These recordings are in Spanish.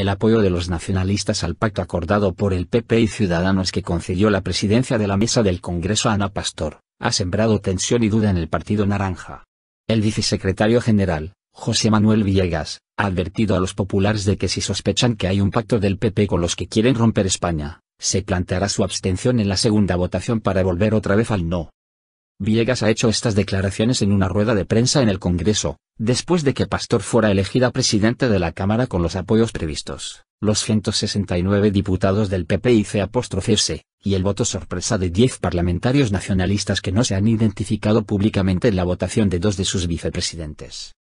el apoyo de los nacionalistas al pacto acordado por el PP y Ciudadanos que concedió la presidencia de la mesa del Congreso a Ana Pastor, ha sembrado tensión y duda en el Partido Naranja. El vicesecretario general, José Manuel Villegas, ha advertido a los populares de que si sospechan que hay un pacto del PP con los que quieren romper España, se planteará su abstención en la segunda votación para volver otra vez al no. Villegas ha hecho estas declaraciones en una rueda de prensa en el Congreso, después de que Pastor fuera elegida presidente de la Cámara con los apoyos previstos, los 169 diputados del PP y c y el voto sorpresa de 10 parlamentarios nacionalistas que no se han identificado públicamente en la votación de dos de sus vicepresidentes.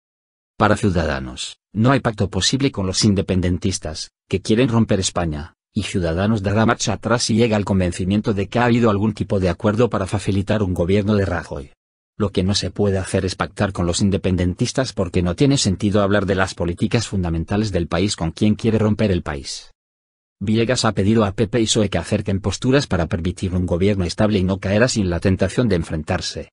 Para Ciudadanos, no hay pacto posible con los independentistas, que quieren romper España, y Ciudadanos dará marcha atrás y llega al convencimiento de que ha habido algún tipo de acuerdo para facilitar un gobierno de Rajoy. Lo que no se puede hacer es pactar con los independentistas porque no tiene sentido hablar de las políticas fundamentales del país con quien quiere romper el país. Villegas ha pedido a Pepe y SOE que acerquen posturas para permitir un gobierno estable y no caerá sin la tentación de enfrentarse.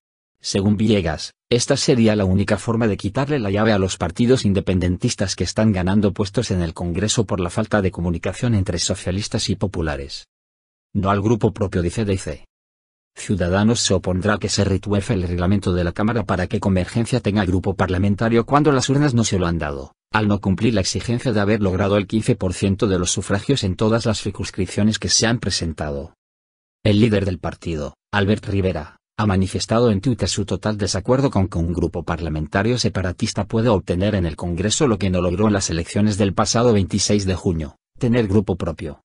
Según Villegas, esta sería la única forma de quitarle la llave a los partidos independentistas que están ganando puestos en el Congreso por la falta de comunicación entre socialistas y populares. No al grupo propio dice Dice. Ciudadanos se opondrá a que se retuefe el reglamento de la Cámara para que Convergencia tenga grupo parlamentario cuando las urnas no se lo han dado, al no cumplir la exigencia de haber logrado el 15% de los sufragios en todas las circunscripciones que se han presentado. El líder del partido, Albert Rivera, ha manifestado en Twitter su total desacuerdo con que un grupo parlamentario separatista pueda obtener en el Congreso lo que no logró en las elecciones del pasado 26 de junio, tener grupo propio.